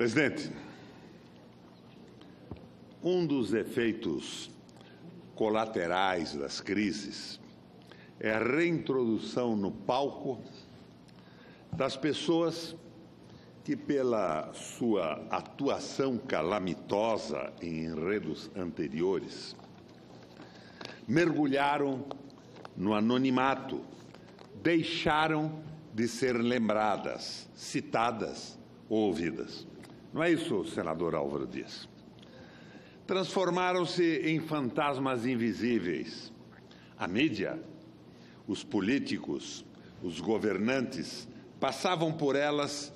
Presidente, um dos efeitos colaterais das crises é a reintrodução no palco das pessoas que, pela sua atuação calamitosa em enredos anteriores, mergulharam no anonimato, deixaram de ser lembradas, citadas ou ouvidas. Não é isso, senador Álvaro Dias? Transformaram-se em fantasmas invisíveis. A mídia, os políticos, os governantes passavam por elas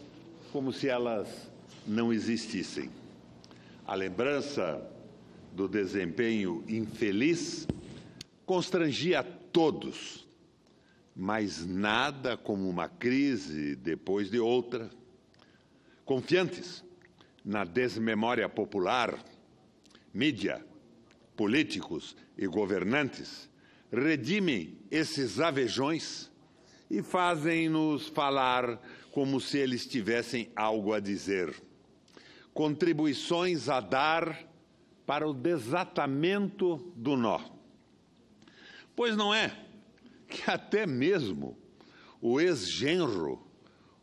como se elas não existissem. A lembrança do desempenho infeliz constrangia todos, mas nada como uma crise depois de outra. Confiantes, na desmemória popular, mídia, políticos e governantes redimem esses avejões e fazem-nos falar como se eles tivessem algo a dizer. Contribuições a dar para o desatamento do nó. Pois não é que até mesmo o ex-genro,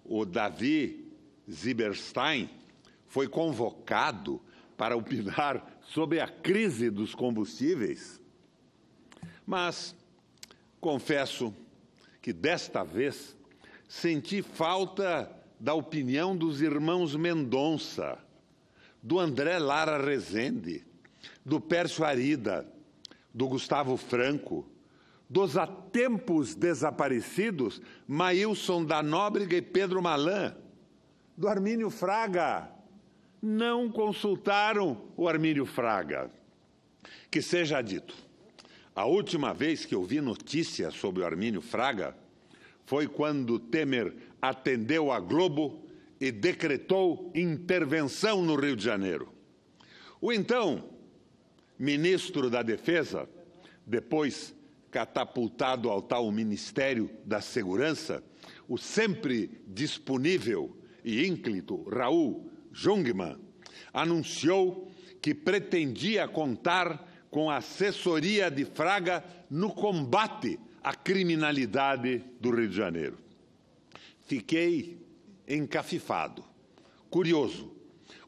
o Davi Ziberstein, foi convocado para opinar sobre a crise dos combustíveis, mas confesso que desta vez senti falta da opinião dos irmãos Mendonça, do André Lara Rezende, do Pércio Arida, do Gustavo Franco, dos há tempos desaparecidos Maílson da Nóbrega e Pedro Malan, do Armínio Fraga, não consultaram o Armínio Fraga. Que seja dito, a última vez que eu vi notícia sobre o Armínio Fraga foi quando Temer atendeu a Globo e decretou intervenção no Rio de Janeiro. O então ministro da Defesa, depois catapultado ao tal Ministério da Segurança, o sempre disponível e ínclito Raul Jungmann anunciou que pretendia contar com a assessoria de Fraga no combate à criminalidade do Rio de Janeiro. Fiquei encafifado, curioso.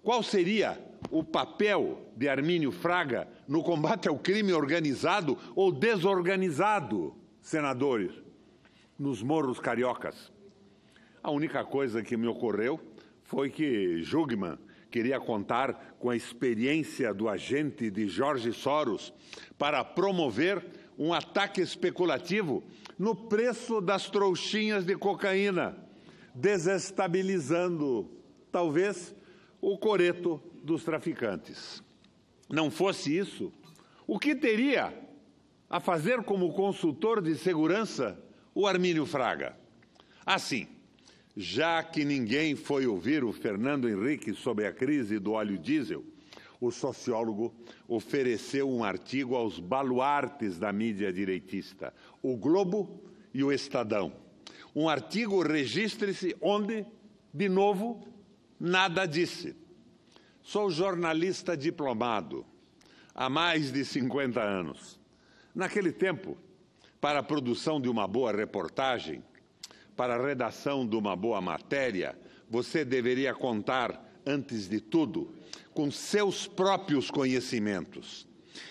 Qual seria o papel de Armínio Fraga no combate ao crime organizado ou desorganizado, senadores, nos morros cariocas? A única coisa que me ocorreu foi que Jugman queria contar com a experiência do agente de Jorge Soros para promover um ataque especulativo no preço das trouxinhas de cocaína, desestabilizando, talvez, o coreto dos traficantes. Não fosse isso, o que teria a fazer como consultor de segurança o Armínio Fraga? Assim, já que ninguém foi ouvir o Fernando Henrique sobre a crise do óleo diesel, o sociólogo ofereceu um artigo aos baluartes da mídia direitista, o Globo e o Estadão. Um artigo, registre-se, onde, de novo, nada disse. Sou jornalista diplomado há mais de 50 anos. Naquele tempo, para a produção de uma boa reportagem, para a redação de uma boa matéria, você deveria contar, antes de tudo, com seus próprios conhecimentos.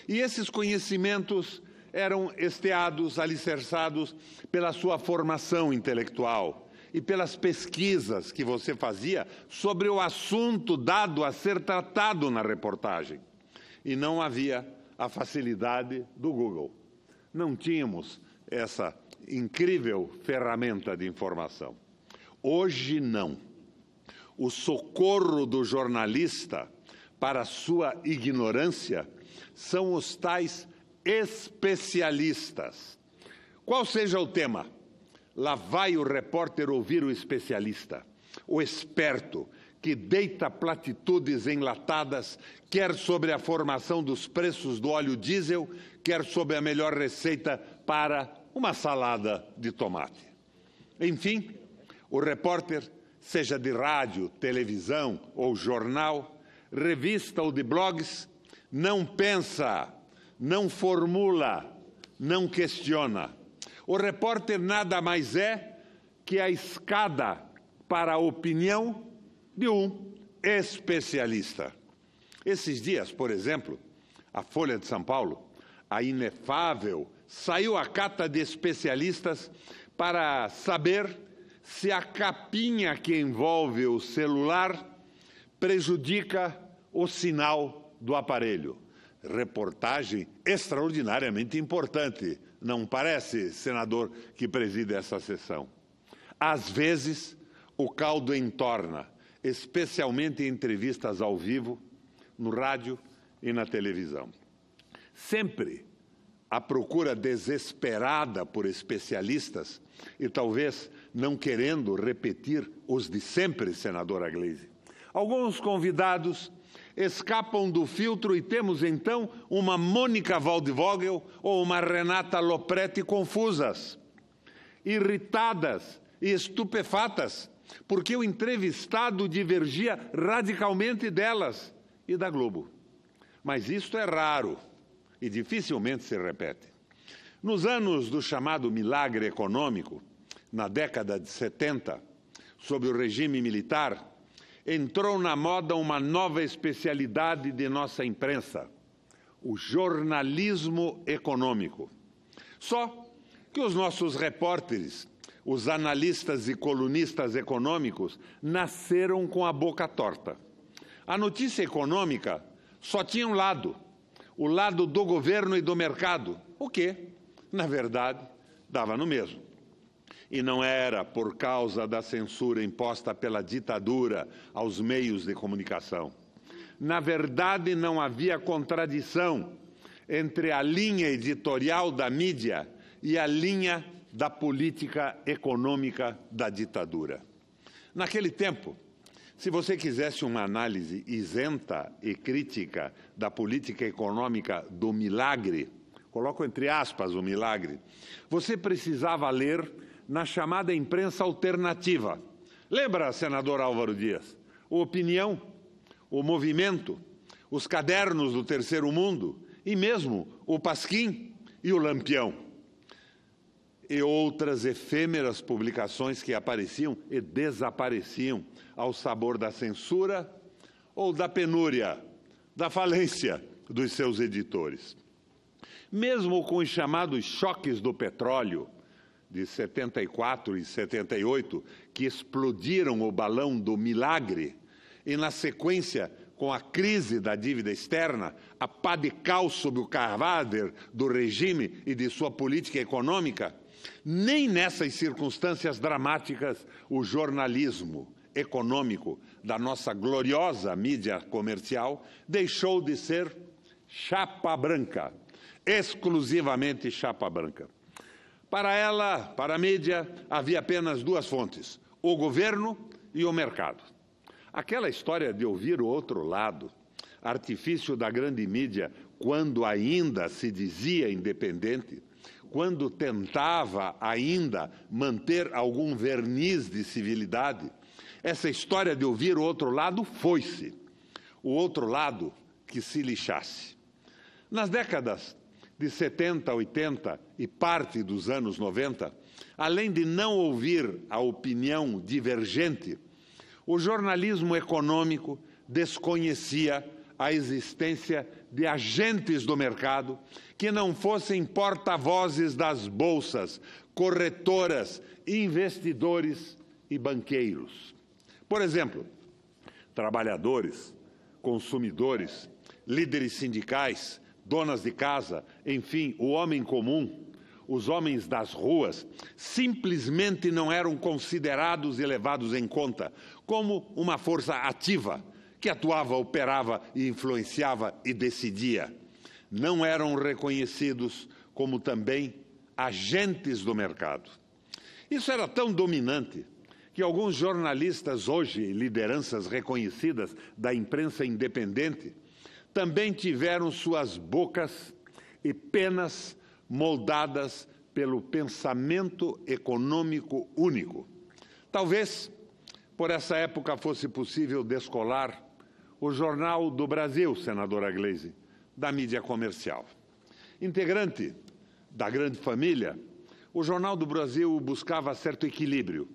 E esses conhecimentos eram esteados, alicerçados pela sua formação intelectual e pelas pesquisas que você fazia sobre o assunto dado a ser tratado na reportagem. E não havia a facilidade do Google. Não tínhamos essa incrível ferramenta de informação. Hoje não. O socorro do jornalista para sua ignorância são os tais especialistas. Qual seja o tema, lá vai o repórter ouvir o especialista, o esperto que deita platitudes enlatadas, quer sobre a formação dos preços do óleo diesel, quer sobre a melhor receita para uma salada de tomate. Enfim, o repórter, seja de rádio, televisão ou jornal, revista ou de blogs, não pensa, não formula, não questiona. O repórter nada mais é que a escada para a opinião de um especialista. Esses dias, por exemplo, a Folha de São Paulo a inefável, saiu a cata de especialistas para saber se a capinha que envolve o celular prejudica o sinal do aparelho. Reportagem extraordinariamente importante, não parece, senador que preside essa sessão. Às vezes, o caldo entorna, especialmente em entrevistas ao vivo, no rádio e na televisão sempre à procura desesperada por especialistas e talvez não querendo repetir os de sempre, senadora Gleise. Alguns convidados escapam do filtro e temos então uma Mônica Waldvogel ou uma Renata Lopretti confusas, irritadas e estupefatas, porque o entrevistado divergia radicalmente delas e da Globo. Mas isto é raro e dificilmente se repete. Nos anos do chamado milagre econômico, na década de 70, sob o regime militar, entrou na moda uma nova especialidade de nossa imprensa, o jornalismo econômico. Só que os nossos repórteres, os analistas e colunistas econômicos, nasceram com a boca torta. A notícia econômica só tinha um lado o lado do governo e do mercado, o que, na verdade, dava no mesmo. E não era por causa da censura imposta pela ditadura aos meios de comunicação. Na verdade, não havia contradição entre a linha editorial da mídia e a linha da política econômica da ditadura. Naquele tempo, se você quisesse uma análise isenta e crítica da política econômica do milagre, coloco entre aspas o milagre, você precisava ler na chamada imprensa alternativa. Lembra, senador Álvaro Dias? O Opinião, o Movimento, os cadernos do Terceiro Mundo e mesmo o Pasquim e o Lampião e outras efêmeras publicações que apareciam e desapareciam ao sabor da censura ou da penúria, da falência dos seus editores. Mesmo com os chamados choques do petróleo, de 74 e 78, que explodiram o balão do milagre, e na sequência, com a crise da dívida externa, a pá de cal sob o carvader do regime e de sua política econômica, nem nessas circunstâncias dramáticas o jornalismo econômico da nossa gloriosa mídia comercial deixou de ser chapa branca, exclusivamente chapa branca. Para ela, para a mídia, havia apenas duas fontes: o governo e o mercado. Aquela história de ouvir o outro lado, artifício da grande mídia quando ainda se dizia independente, quando tentava ainda manter algum verniz de civilidade, essa história de ouvir o outro lado foi-se. O outro lado que se lixasse. Nas décadas de 70, 80 e parte dos anos 90, além de não ouvir a opinião divergente, o jornalismo econômico desconhecia a existência de agentes do mercado que não fossem porta-vozes das bolsas, corretoras, investidores e banqueiros. Por exemplo, trabalhadores, consumidores, líderes sindicais, donas de casa, enfim, o homem comum, os homens das ruas, simplesmente não eram considerados e levados em conta como uma força ativa que atuava, operava, influenciava e decidia, não eram reconhecidos como também agentes do mercado. Isso era tão dominante que alguns jornalistas hoje, lideranças reconhecidas da imprensa independente, também tiveram suas bocas e penas moldadas pelo pensamento econômico único. Talvez por essa época fosse possível descolar o Jornal do Brasil, senadora Gleise, da mídia comercial. Integrante da grande família, o Jornal do Brasil buscava certo equilíbrio,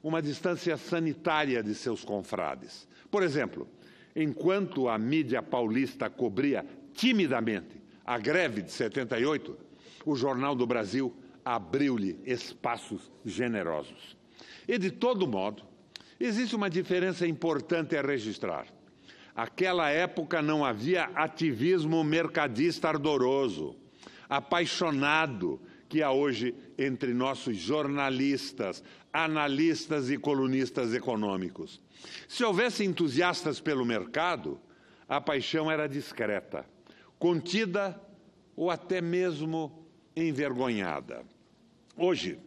uma distância sanitária de seus confrades. Por exemplo, enquanto a mídia paulista cobria timidamente a greve de 78, o Jornal do Brasil abriu-lhe espaços generosos. E, de todo modo, existe uma diferença importante a registrar. Aquela época não havia ativismo mercadista ardoroso, apaixonado, que há hoje entre nossos jornalistas, analistas e colunistas econômicos. Se houvesse entusiastas pelo mercado, a paixão era discreta, contida ou até mesmo envergonhada. Hoje,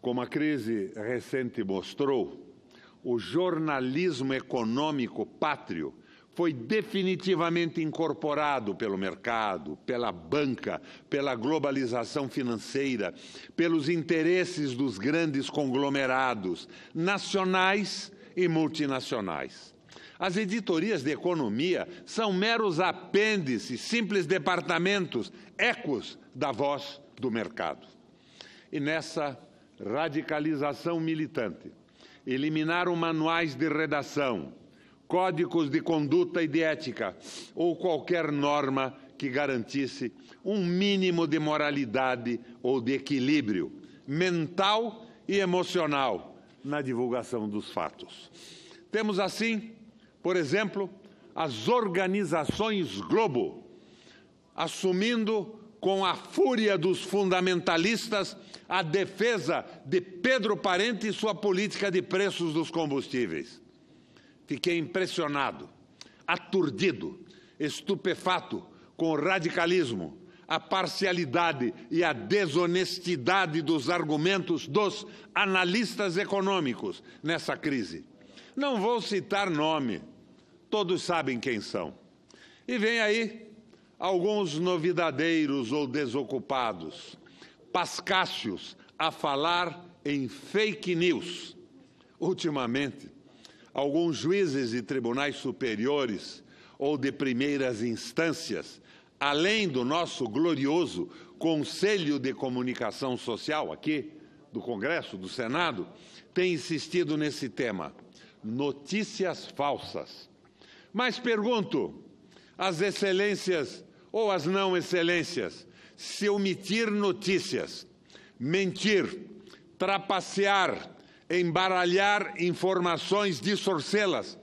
como a crise recente mostrou, o jornalismo econômico pátrio foi definitivamente incorporado pelo mercado, pela banca, pela globalização financeira, pelos interesses dos grandes conglomerados nacionais e multinacionais. As editorias de economia são meros apêndices, simples departamentos, ecos da voz do mercado. E nessa radicalização militante, eliminaram manuais de redação, códigos de conduta e de ética ou qualquer norma que garantisse um mínimo de moralidade ou de equilíbrio mental e emocional na divulgação dos fatos. Temos assim, por exemplo, as organizações Globo assumindo com a fúria dos fundamentalistas a defesa de Pedro Parente e sua política de preços dos combustíveis. Fiquei impressionado, aturdido, estupefato com o radicalismo, a parcialidade e a desonestidade dos argumentos dos analistas econômicos nessa crise. Não vou citar nome, todos sabem quem são. E vem aí alguns novidadeiros ou desocupados pascácios a falar em fake news. Ultimamente, alguns juízes de tribunais superiores ou de primeiras instâncias, além do nosso glorioso Conselho de Comunicação Social aqui do Congresso, do Senado, têm insistido nesse tema: notícias falsas. Mas pergunto, as excelências ou as não excelências se omitir notícias, mentir, trapacear, embaralhar informações, distorcê-las,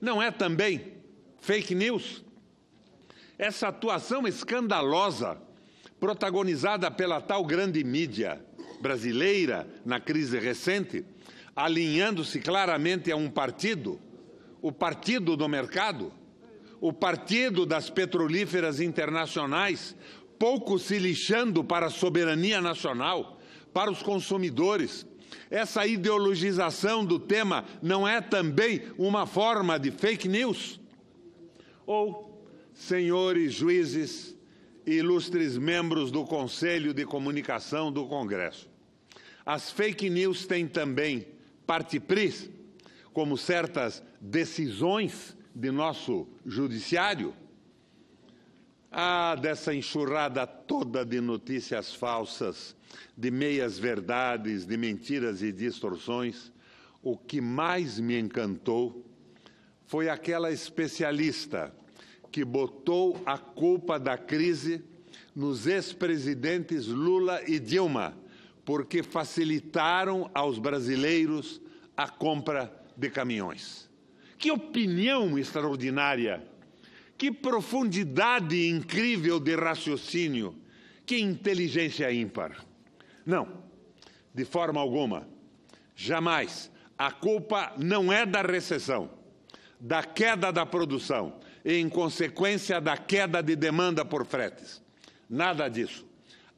não é também fake news? Essa atuação escandalosa, protagonizada pela tal grande mídia brasileira na crise recente, alinhando-se claramente a um partido, o partido do mercado, o partido das petrolíferas internacionais, pouco se lixando para a soberania nacional, para os consumidores. Essa ideologização do tema não é também uma forma de fake news? Ou, senhores juízes e ilustres membros do Conselho de Comunicação do Congresso, as fake news têm também parte pris, como certas decisões de nosso judiciário? Ah, dessa enxurrada toda de notícias falsas, de meias verdades, de mentiras e distorções, o que mais me encantou foi aquela especialista que botou a culpa da crise nos ex-presidentes Lula e Dilma, porque facilitaram aos brasileiros a compra de caminhões. Que opinião extraordinária! Que profundidade incrível de raciocínio! Que inteligência ímpar! Não, de forma alguma, jamais. A culpa não é da recessão, da queda da produção e, em consequência, da queda de demanda por fretes. Nada disso.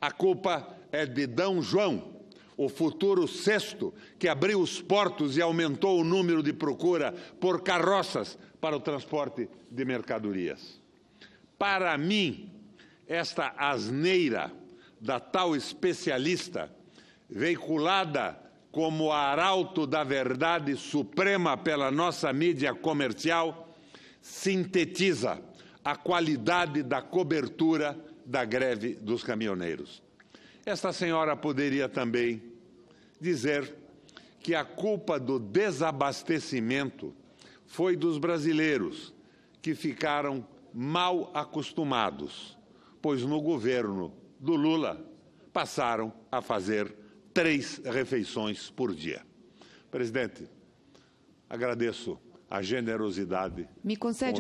A culpa é de D. João, o futuro sexto, que abriu os portos e aumentou o número de procura por carroças, para o transporte de mercadorias. Para mim, esta asneira da tal especialista, veiculada como arauto da verdade suprema pela nossa mídia comercial, sintetiza a qualidade da cobertura da greve dos caminhoneiros. Esta senhora poderia também dizer que a culpa do desabastecimento foi dos brasileiros, que ficaram mal acostumados, pois no governo do Lula passaram a fazer três refeições por dia. Presidente, agradeço a generosidade. Me concede um...